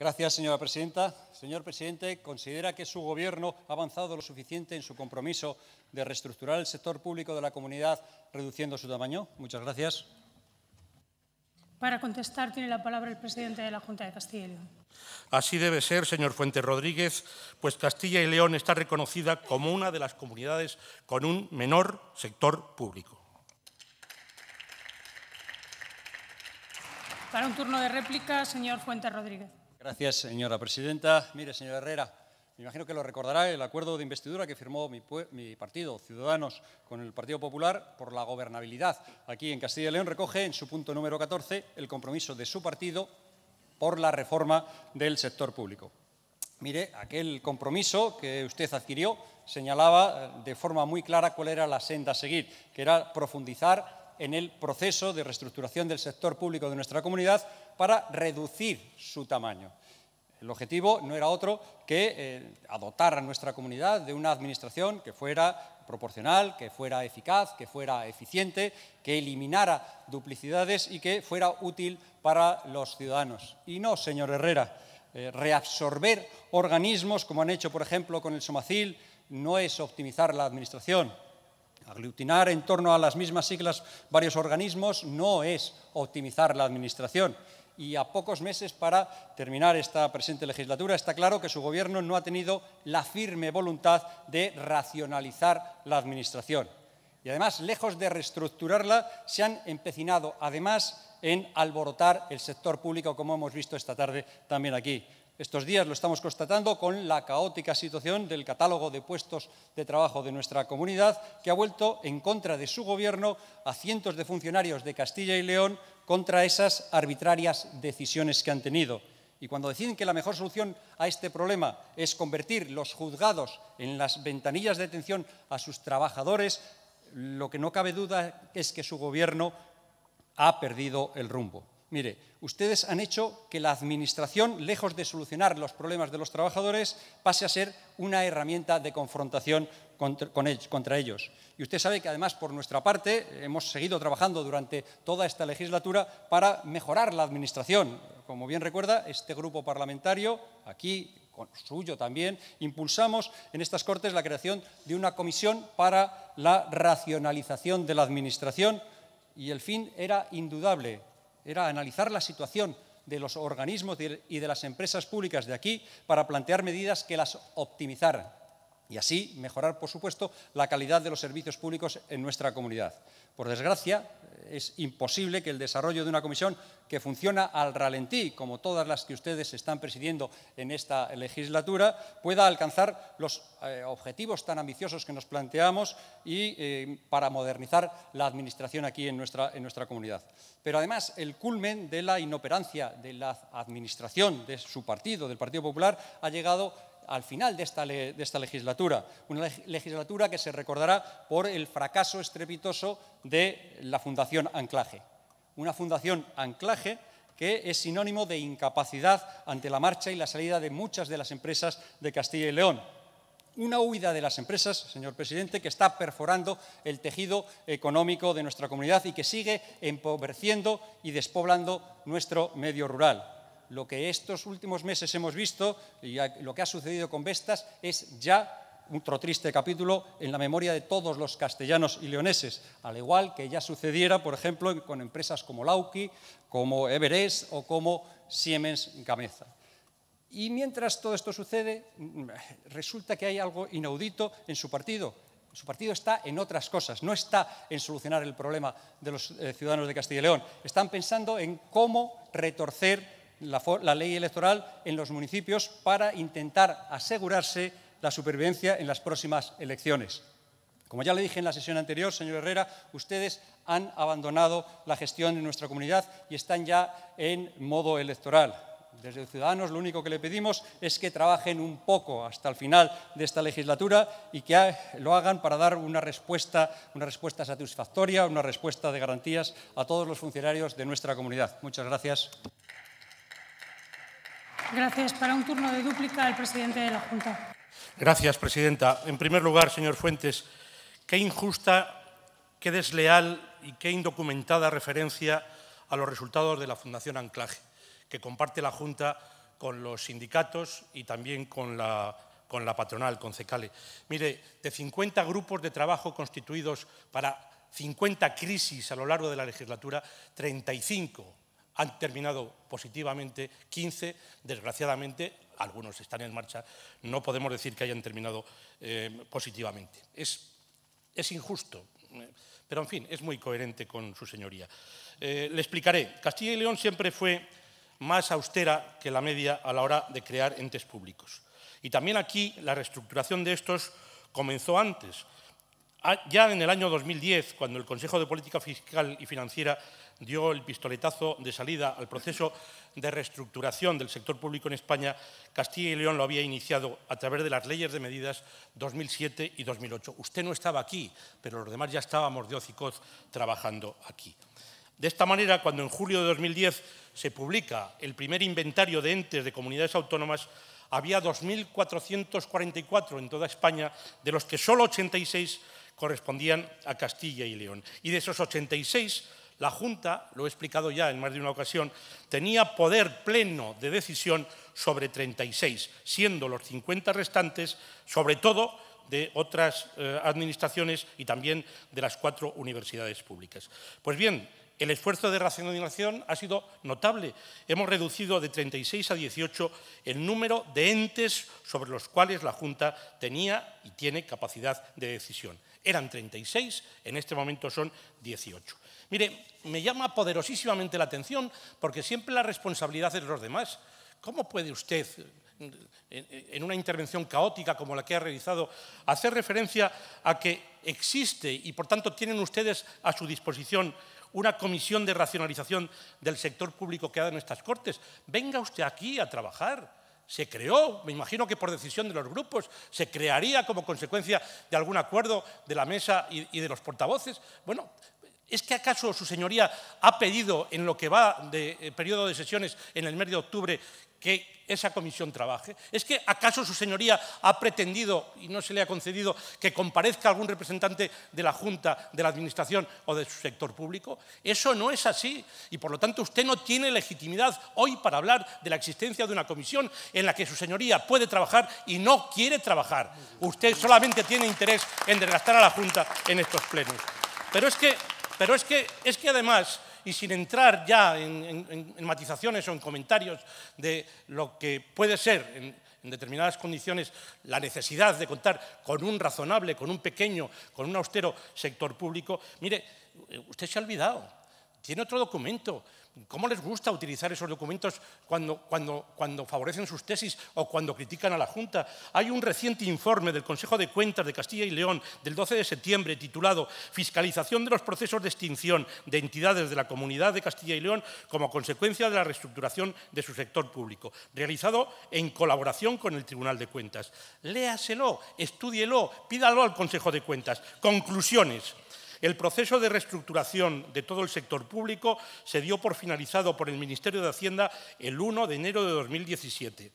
Gracias, señora presidenta. Señor presidente, ¿considera que su Gobierno ha avanzado lo suficiente en su compromiso de reestructurar el sector público de la comunidad reduciendo su tamaño? Muchas gracias. Para contestar, tiene la palabra el presidente de la Junta de Castilla y León. Así debe ser, señor Fuentes Rodríguez, pues Castilla y León está reconocida como una de las comunidades con un menor sector público. Para un turno de réplica, señor Fuentes Rodríguez. Gracias, señora presidenta. Mire, señora Herrera, me imagino que lo recordará el acuerdo de investidura que firmó mi, mi, partido, Ciudadanos, con el Partido Popular por la gobernabilidad. Aquí en Castilla y León recoge en su punto número 14 el compromiso de su partido por la reforma del sector público. Mire, aquel compromiso que usted adquirió señalaba eh, de forma muy clara cuál era la senda a seguir, que era profundizar en el proceso de reestructuración del sector público de nuestra comunidad para reducir su tamaño. El objetivo no era otro que eh, a nuestra comunidad de una administración que fuera proporcional, que fuera eficaz, que fuera eficiente, que eliminara duplicidades y que fuera útil para los ciudadanos. Y no, señor Herrera, eh, reabsorber organismos como han hecho, por ejemplo, con el Somacil, no es optimizar la administración. Aglutinar en torno a las mismas siglas varios organismos no es optimizar la administración y a pocos meses para terminar esta presente legislatura, está claro que su Gobierno no ha tenido la firme voluntad de racionalizar la Administración. Y además, lejos de reestructurarla, se han empecinado además en alborotar el sector público, como hemos visto esta tarde también aquí. Estos días lo estamos constatando con la caótica situación del catálogo de puestos de trabajo de nuestra comunidad, que ha vuelto en contra de su gobierno a cientos de funcionarios de Castilla y León contra esas arbitrarias decisiones que han tenido. Y cuando deciden que la mejor solución a este problema es convertir los juzgados en las ventanillas de detención a sus trabajadores, lo que no cabe duda es que su gobierno ha perdido el rumbo. Mire, ustedes han hecho que la Administración, lejos de solucionar los problemas de los trabajadores, pase a ser una herramienta de confrontación contra, ellos, Y usted sabe que, además, por nuestra parte, hemos seguido trabajando durante toda esta legislatura para mejorar la Administración. Como bien recuerda, este grupo parlamentario, aquí suyo también, impulsamos en estas Cortes la creación de una comisión para la racionalización de la Administración y el fin era indudable, era analizar la situación de los organismos y de las empresas públicas de aquí para plantear medidas que las optimizaran y así mejorar, por supuesto, la calidad de los servicios públicos en nuestra comunidad. Por desgracia, es imposible que el desarrollo de una comisión que funciona al ralentí, como todas las que ustedes están presidiendo en esta legislatura, pueda alcanzar los eh, objetivos tan ambiciosos que nos planteamos y eh, para modernizar la administración aquí en nuestra, en nuestra comunidad. Pero además, el culmen de la inoperancia de la administración de su partido, del Partido Popular, ha llegado al final de esta, legislatura. Una legislatura que se recordará por el fracaso estrepitoso de la Fundación Anclaje. Una Fundación Anclaje que es sinónimo de incapacidad ante la marcha y la salida de muchas de las empresas de Castilla y León. Una huida de las empresas, señor presidente, que está perforando el tejido económico de nuestra comunidad y que sigue empobreciendo y despoblando nuestro medio rural lo que estos últimos meses hemos visto y lo que ha sucedido con Vestas es ya otro triste capítulo en la memoria de todos los castellanos y leoneses, al igual que ya sucediera, por ejemplo, con empresas como Lauki, como Everest o como Siemens cameza Y mientras todo esto sucede, mm, resulta que hay algo inaudito en su partido. Su partido está en otras cosas, no está en solucionar el problema de los eh, ciudadanos de Castilla y León. Están pensando en cómo retorcer la, ley electoral en los municipios para intentar asegurarse la supervivencia en las próximas elecciones. Como ya le dije en la sesión anterior, señor Herrera, ustedes han abandonado la gestión de nuestra comunidad y están ya en modo electoral. Desde Ciudadanos lo único que le pedimos es que trabajen un poco hasta el final de esta legislatura y que lo hagan para dar una respuesta, una respuesta satisfactoria, una respuesta de garantías a todos los funcionarios de nuestra comunidad. Muchas gracias. Gracias. Para un turno de dúplica el presidente de la Junta. Gracias, presidenta. En primer lugar, señor Fuentes, qué injusta, qué desleal y qué indocumentada referencia a los resultados de la Fundación Anclaje, que comparte la Junta con los sindicatos y también con la, con la patronal, con CECALE. Mire, de 50 grupos de trabajo constituidos para 50 crisis a lo largo de la legislatura, 35 han terminado positivamente 15, desgraciadamente algunos están en marcha, no podemos decir que hayan terminado eh, positivamente. Es, es injusto, eh, pero en fin, es muy coherente con su señoría. Eh, le explicaré, Castilla y León siempre fue más austera que la media a la hora de crear entes públicos. Y también aquí la reestructuración de estos comenzó antes. Ah, ya en el año 2010, cuando el Consejo de Política Fiscal y Financiera dio el pistoletazo de salida al proceso de reestructuración del sector público en España, Castilla y León lo había iniciado a través de las leyes de medidas 2007 y 2008. Usted no estaba aquí, pero los demás ya estábamos de hocicoz trabajando aquí. De esta manera, cuando en julio de 2010 se publica el primer inventario de entes de comunidades autónomas, había 2.444 en toda España, de los que solo 86 correspondían a Castilla y León. Y de esos 86, la Junta, lo he explicado ya en más de una ocasión, tenía poder pleno de decisión sobre 36, siendo los 50 restantes, sobre todo, de otras eh, administraciones y también de las cuatro universidades públicas. Pues bien, el esfuerzo de racionalización ha sido notable. Hemos reducido de 36 a 18 el número de entes sobre los cuales la Junta tenía y tiene capacidad de decisión. Eran 36, en este momento son 18. Mire, me llama poderosísimamente la atención porque siempre la responsabilidad es de los demás. ¿Cómo puede usted, en una intervención caótica como la que ha realizado, hacer referencia a que existe y por tanto tienen ustedes a su disposición una comisión de racionalización del sector público que ha dado en estas Cortes? Venga usted aquí a trabajar se creó, me imagino que por decisión de los grupos, se crearía como consecuencia de algún acuerdo de la mesa y, de los portavoces. Bueno, ¿Es que acaso su señoría ha pedido en lo que va de eh, periodo de sesiones en el mes de octubre que esa comisión trabaje? ¿Es que acaso su señoría ha pretendido y no se le ha concedido que comparezca algún representante de la Junta, de la Administración o de su sector público? Eso no es así y por lo tanto usted no tiene legitimidad hoy para hablar de la existencia de una comisión en la que su señoría puede trabajar y no quiere trabajar. Usted solamente tiene interés en desgastar a la Junta en estos plenos. Pero es que pero es que, es que además, y sin entrar ya en, matizaciones o en comentarios de lo que puede ser en determinadas condiciones la necesidad de contar con un razonable, con un pequeño, con un austero sector público, mire, eh, usted se ha olvidado, tiene otro documento, ¿Cómo les gusta utilizar esos documentos cuando, favorecen sus tesis o cuando critican a la Junta? Hay un reciente informe del Consejo de Cuentas de Castilla y León del 12 de septiembre titulado Fiscalización de los procesos de extinción de entidades de la Comunidad de Castilla y León como consecuencia de la reestructuración de su sector público, realizado en colaboración con el Tribunal de Cuentas. Léaselo, estúdielo, pídalo al Consejo de Cuentas. Conclusiones. El proceso de reestructuración de todo el sector público se dio por finalizado por el Ministerio de Hacienda el 1 de enero de 2017.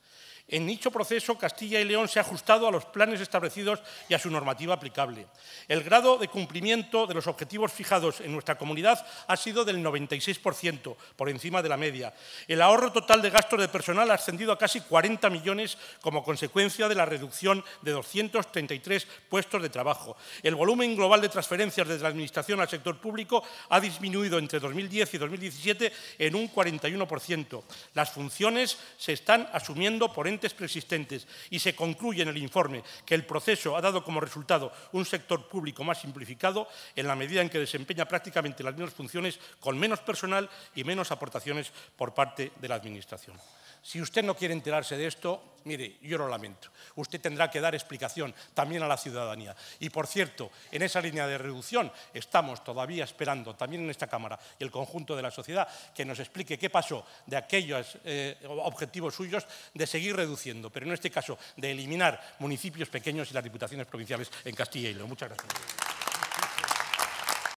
En dicho proceso, Castilla y León se ha ajustado a los planes establecidos y a su normativa aplicable. El grado de cumplimiento de los objetivos fijados en nuestra comunidad ha sido del 96%, por encima de la media. El ahorro total de gastos de personal ha ascendido a casi 40 millones como consecuencia de la reducción de 233 puestos de trabajo. El volumen global de transferencias desde la Administración al sector público ha disminuido entre 2010 y 2017 en un 41%. Las funciones se están asumiendo por y se concluye en el informe que el proceso ha dado como resultado un sector público más simplificado en la medida en que desempeña prácticamente las mismas funciones con menos personal y menos aportaciones por parte de la Administración. Si usted no quiere enterarse de esto, mire, yo lo lamento. Usted tendrá que dar explicación también a la ciudadanía. Y por cierto, en esa línea de reducción estamos todavía esperando también en esta Cámara y el conjunto de la sociedad que nos explique qué pasó de aquellos eh, objetivos suyos de seguir reduciendo, pero en este caso de eliminar municipios pequeños y las diputaciones provinciales en Castilla y León. Muchas gracias.